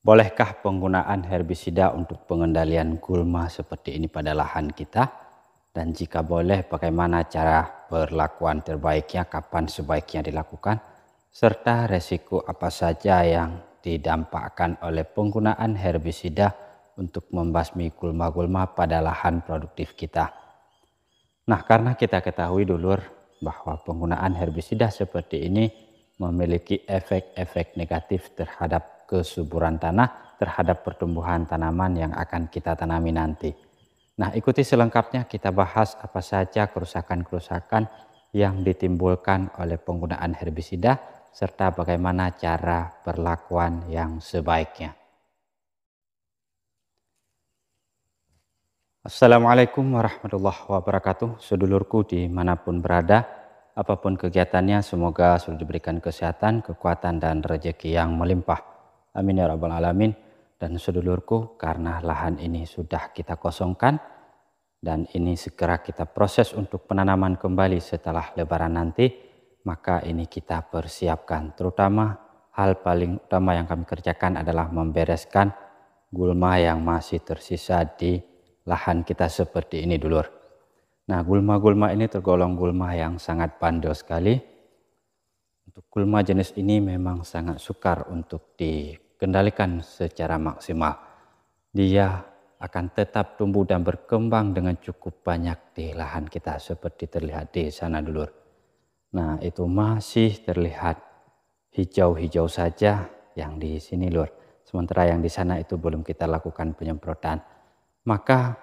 Bolehkah penggunaan herbisida untuk pengendalian gulma seperti ini pada lahan kita? Dan jika boleh, bagaimana cara perlakuan terbaiknya, kapan sebaiknya dilakukan, serta resiko apa saja yang didampakkan oleh penggunaan herbisida untuk membasmi gulma-gulma pada lahan produktif kita. Nah, karena kita ketahui dulur bahwa penggunaan herbisida seperti ini memiliki efek-efek negatif terhadap kesuburan tanah terhadap pertumbuhan tanaman yang akan kita tanami nanti. Nah, ikuti selengkapnya kita bahas apa saja kerusakan-kerusakan yang ditimbulkan oleh penggunaan herbisida serta bagaimana cara perlakuan yang sebaiknya. Assalamualaikum warahmatullahi wabarakatuh. Sedulurku dimanapun berada, apapun kegiatannya, semoga sudah diberikan kesehatan, kekuatan, dan rejeki yang melimpah. Amin ya Rabbal Alamin. Dan sedulurku karena lahan ini sudah kita kosongkan dan ini segera kita proses untuk penanaman kembali setelah lebaran nanti. Maka ini kita persiapkan terutama hal paling utama yang kami kerjakan adalah membereskan gulma yang masih tersisa di lahan kita seperti ini dulur. Nah gulma-gulma ini tergolong gulma yang sangat bandel sekali. Untuk gulma jenis ini memang sangat sukar untuk di kendalikan secara maksimal. Dia akan tetap tumbuh dan berkembang dengan cukup banyak di lahan kita seperti terlihat di sana dulu. Nah itu masih terlihat hijau-hijau saja yang di sini lur. Sementara yang di sana itu belum kita lakukan penyemprotan. Maka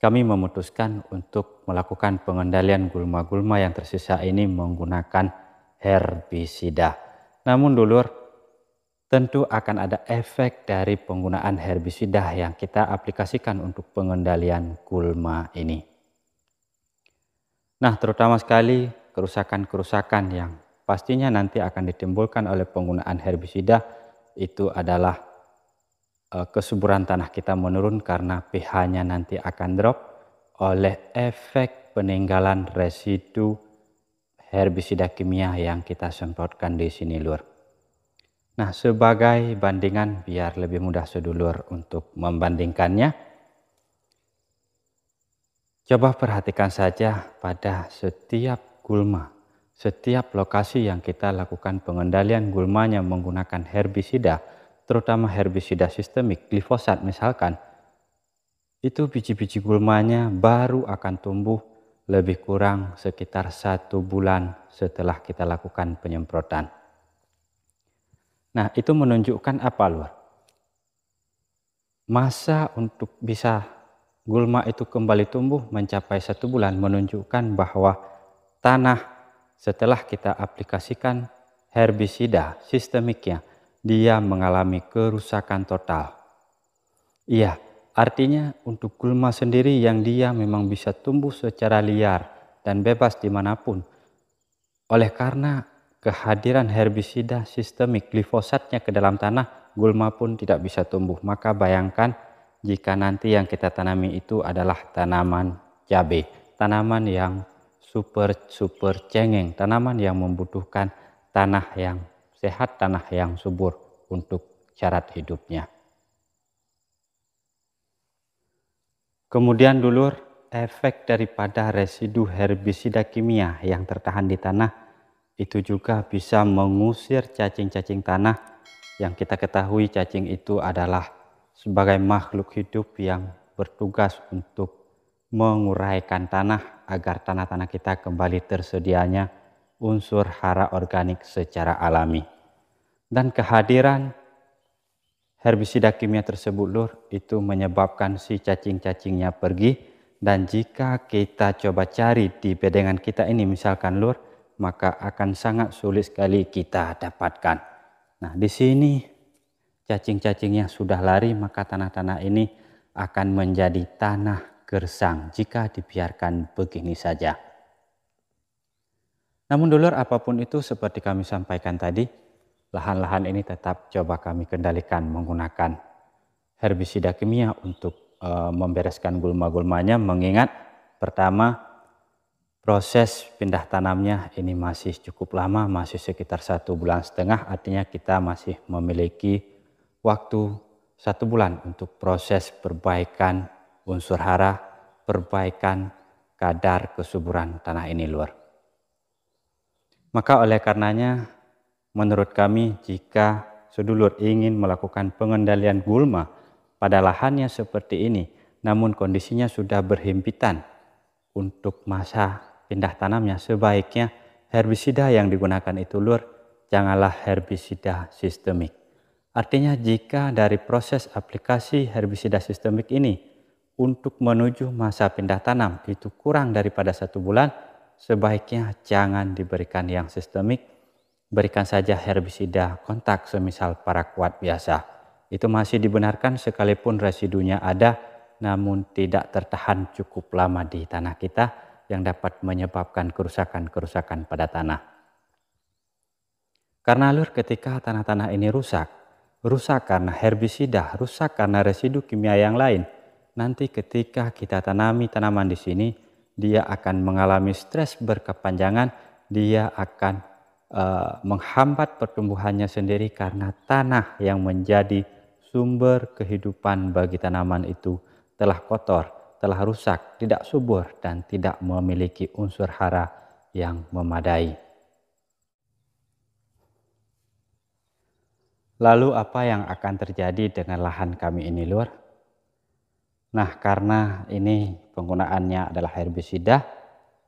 kami memutuskan untuk melakukan pengendalian gulma-gulma yang tersisa ini menggunakan herbisida. Namun dulur, tentu akan ada efek dari penggunaan herbisida yang kita aplikasikan untuk pengendalian gulma ini. Nah, terutama sekali kerusakan-kerusakan yang pastinya nanti akan ditimbulkan oleh penggunaan herbisida itu adalah eh, kesuburan tanah kita menurun karena pH-nya nanti akan drop oleh efek peninggalan residu herbisida kimia yang kita semprotkan di sini lur. Nah, sebagai bandingan biar lebih mudah sedulur untuk membandingkannya, coba perhatikan saja pada setiap gulma, setiap lokasi yang kita lakukan pengendalian gulmanya menggunakan herbisida, terutama herbisida sistemik, glifosat misalkan, itu biji-biji gulmanya baru akan tumbuh lebih kurang sekitar satu bulan setelah kita lakukan penyemprotan. Nah, itu menunjukkan apa luar? Masa untuk bisa gulma itu kembali tumbuh mencapai satu bulan menunjukkan bahwa tanah setelah kita aplikasikan herbisida sistemiknya, dia mengalami kerusakan total. Iya, artinya untuk gulma sendiri yang dia memang bisa tumbuh secara liar dan bebas dimanapun. Oleh karena kehadiran herbisida sistemik glifosatnya ke dalam tanah, gulma pun tidak bisa tumbuh. Maka bayangkan jika nanti yang kita tanami itu adalah tanaman cabai, tanaman yang super super cengeng, tanaman yang membutuhkan tanah yang sehat, tanah yang subur untuk syarat hidupnya. Kemudian dulur, efek daripada residu herbisida kimia yang tertahan di tanah itu juga bisa mengusir cacing-cacing tanah yang kita ketahui cacing itu adalah sebagai makhluk hidup yang bertugas untuk menguraikan tanah agar tanah-tanah kita kembali tersedianya unsur hara organik secara alami. Dan kehadiran herbisida kimia tersebut lur itu menyebabkan si cacing-cacingnya pergi dan jika kita coba cari di bedengan kita ini misalkan lur maka akan sangat sulit sekali kita dapatkan. Nah, di sini cacing yang sudah lari, maka tanah-tanah ini akan menjadi tanah gersang jika dibiarkan begini saja. Namun dulur apapun itu seperti kami sampaikan tadi, lahan-lahan ini tetap coba kami kendalikan menggunakan herbisida kimia untuk e, membereskan gulma-gulmanya mengingat pertama proses pindah tanamnya ini masih cukup lama, masih sekitar satu bulan setengah, artinya kita masih memiliki waktu satu bulan untuk proses perbaikan unsur hara, perbaikan kadar kesuburan tanah ini luar. Maka oleh karenanya, menurut kami jika sedulur ingin melakukan pengendalian gulma pada lahannya seperti ini, namun kondisinya sudah berhimpitan untuk masa pindah tanamnya. Sebaiknya herbisida yang digunakan itu lur, janganlah herbisida sistemik. Artinya jika dari proses aplikasi herbisida sistemik ini untuk menuju masa pindah tanam itu kurang daripada satu bulan, sebaiknya jangan diberikan yang sistemik, berikan saja herbisida kontak semisal para kuat biasa. Itu masih dibenarkan sekalipun residunya ada, namun tidak tertahan cukup lama di tanah kita, yang dapat menyebabkan kerusakan-kerusakan pada tanah. Karena lur ketika tanah-tanah ini rusak, rusak karena herbisida, rusak karena residu kimia yang lain, nanti ketika kita tanami tanaman di sini, dia akan mengalami stres berkepanjangan, dia akan uh, menghambat pertumbuhannya sendiri karena tanah yang menjadi sumber kehidupan bagi tanaman itu telah kotor telah rusak, tidak subur, dan tidak memiliki unsur hara yang memadai. Lalu apa yang akan terjadi dengan lahan kami ini, Lur? Nah, karena ini penggunaannya adalah herbisida,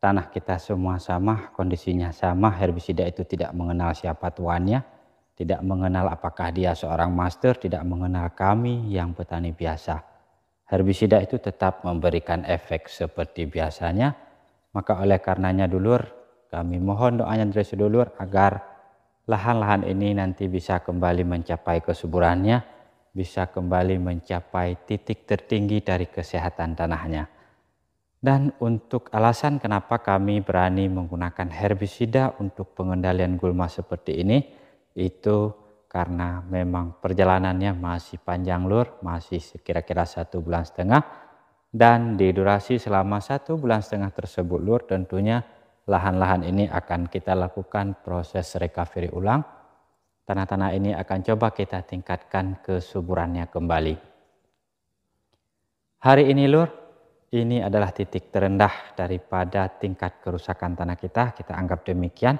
tanah kita semua sama, kondisinya sama, herbisida itu tidak mengenal siapa tuannya, tidak mengenal apakah dia seorang master, tidak mengenal kami yang petani biasa herbisida itu tetap memberikan efek seperti biasanya. Maka oleh karenanya dulur, kami mohon doanya dari sedulur agar lahan-lahan ini nanti bisa kembali mencapai kesuburannya, bisa kembali mencapai titik tertinggi dari kesehatan tanahnya. Dan untuk alasan kenapa kami berani menggunakan herbisida untuk pengendalian gulma seperti ini, itu karena memang perjalanannya masih panjang lur, masih kira-kira satu bulan setengah, dan di durasi selama satu bulan setengah tersebut lur tentunya lahan-lahan ini akan kita lakukan proses recovery ulang, tanah-tanah ini akan coba kita tingkatkan kesuburannya kembali. Hari ini lur, ini adalah titik terendah daripada tingkat kerusakan tanah kita, kita anggap demikian,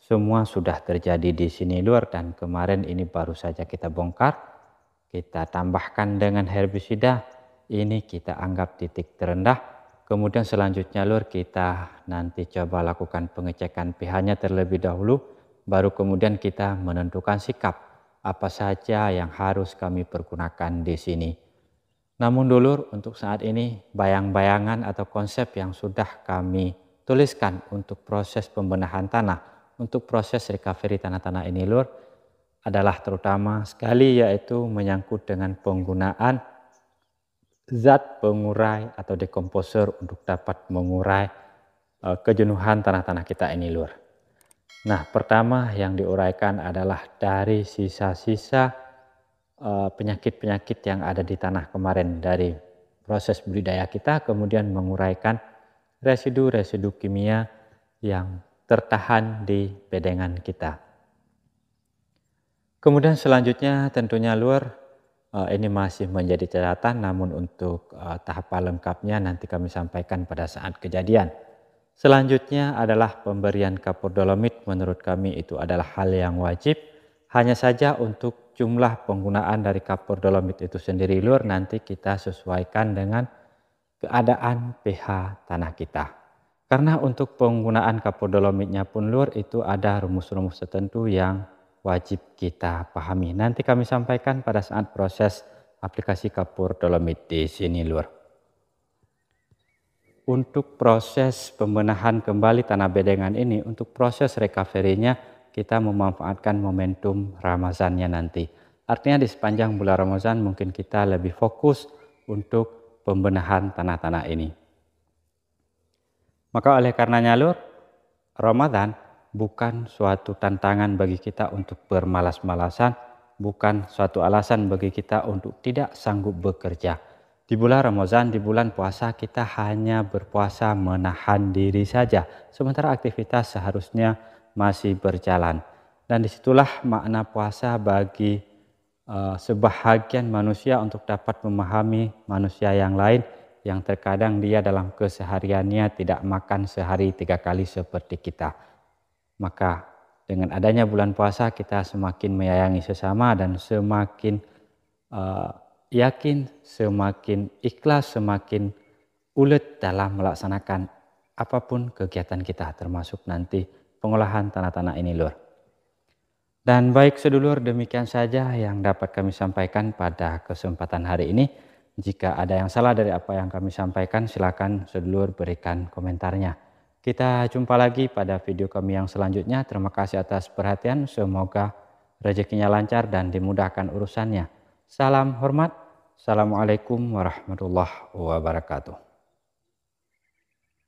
semua sudah terjadi di sini luar dan kemarin ini baru saja kita bongkar. Kita tambahkan dengan herbisida. Ini kita anggap titik terendah. Kemudian selanjutnya luar kita nanti coba lakukan pengecekan pH-nya terlebih dahulu. Baru kemudian kita menentukan sikap apa saja yang harus kami pergunakan di sini. Namun dulur untuk saat ini bayang-bayangan atau konsep yang sudah kami tuliskan untuk proses pembenahan tanah untuk proses recovery tanah-tanah ini lur adalah terutama sekali yaitu menyangkut dengan penggunaan zat pengurai atau dekomposer untuk dapat mengurai eh, kejenuhan tanah-tanah kita ini lur. Nah pertama yang diuraikan adalah dari sisa-sisa eh, penyakit-penyakit yang ada di tanah kemarin dari proses budidaya kita kemudian menguraikan residu-residu kimia yang tertahan di bedengan kita. Kemudian selanjutnya tentunya luar eh, ini masih menjadi catatan namun untuk eh, tahap lengkapnya nanti kami sampaikan pada saat kejadian. Selanjutnya adalah pemberian kapur dolomit menurut kami itu adalah hal yang wajib hanya saja untuk jumlah penggunaan dari kapur dolomit itu sendiri luar nanti kita sesuaikan dengan keadaan pH tanah kita. Karena untuk penggunaan kapodolomitnya pun lur itu ada rumus-rumus tertentu yang wajib kita pahami. Nanti kami sampaikan pada saat proses aplikasi kapur dolomit di sini lur. Untuk proses pembenahan kembali tanah bedengan ini, untuk proses recovery-nya kita memanfaatkan momentum Ramazannya nanti. Artinya di sepanjang bulan Ramazan mungkin kita lebih fokus untuk pembenahan tanah-tanah ini. Maka oleh karenanya lur, Ramadan bukan suatu tantangan bagi kita untuk bermalas-malasan, bukan suatu alasan bagi kita untuk tidak sanggup bekerja. Di bulan Ramadan, di bulan puasa kita hanya berpuasa menahan diri saja, sementara aktivitas seharusnya masih berjalan. Dan disitulah makna puasa bagi uh, sebahagian manusia untuk dapat memahami manusia yang lain, yang terkadang dia dalam kesehariannya tidak makan sehari tiga kali seperti kita. Maka dengan adanya bulan puasa kita semakin menyayangi sesama dan semakin uh, yakin, semakin ikhlas, semakin ulet dalam melaksanakan apapun kegiatan kita termasuk nanti pengolahan tanah-tanah ini lur. Dan baik sedulur demikian saja yang dapat kami sampaikan pada kesempatan hari ini. Jika ada yang salah dari apa yang kami sampaikan, silakan sedulur berikan komentarnya. Kita jumpa lagi pada video kami yang selanjutnya. Terima kasih atas perhatian. Semoga rezekinya lancar dan dimudahkan urusannya. Salam hormat. Assalamualaikum warahmatullahi wabarakatuh.